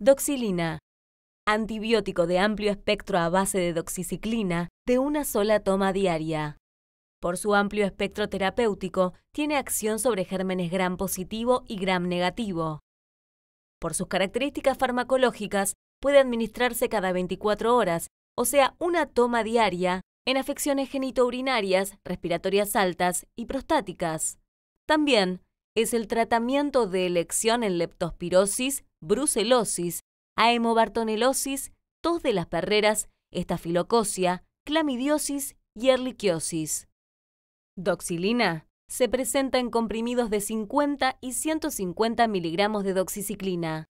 Doxilina. Antibiótico de amplio espectro a base de doxiciclina de una sola toma diaria. Por su amplio espectro terapéutico, tiene acción sobre gérmenes gram positivo y gram negativo. Por sus características farmacológicas, puede administrarse cada 24 horas, o sea, una toma diaria, en afecciones genitourinarias, respiratorias altas y prostáticas. También es el tratamiento de elección en leptospirosis brucelosis, aemobartonelosis, tos de las perreras, estafilocosia, clamidiosis y erliquiosis. Doxilina se presenta en comprimidos de 50 y 150 miligramos de doxiciclina.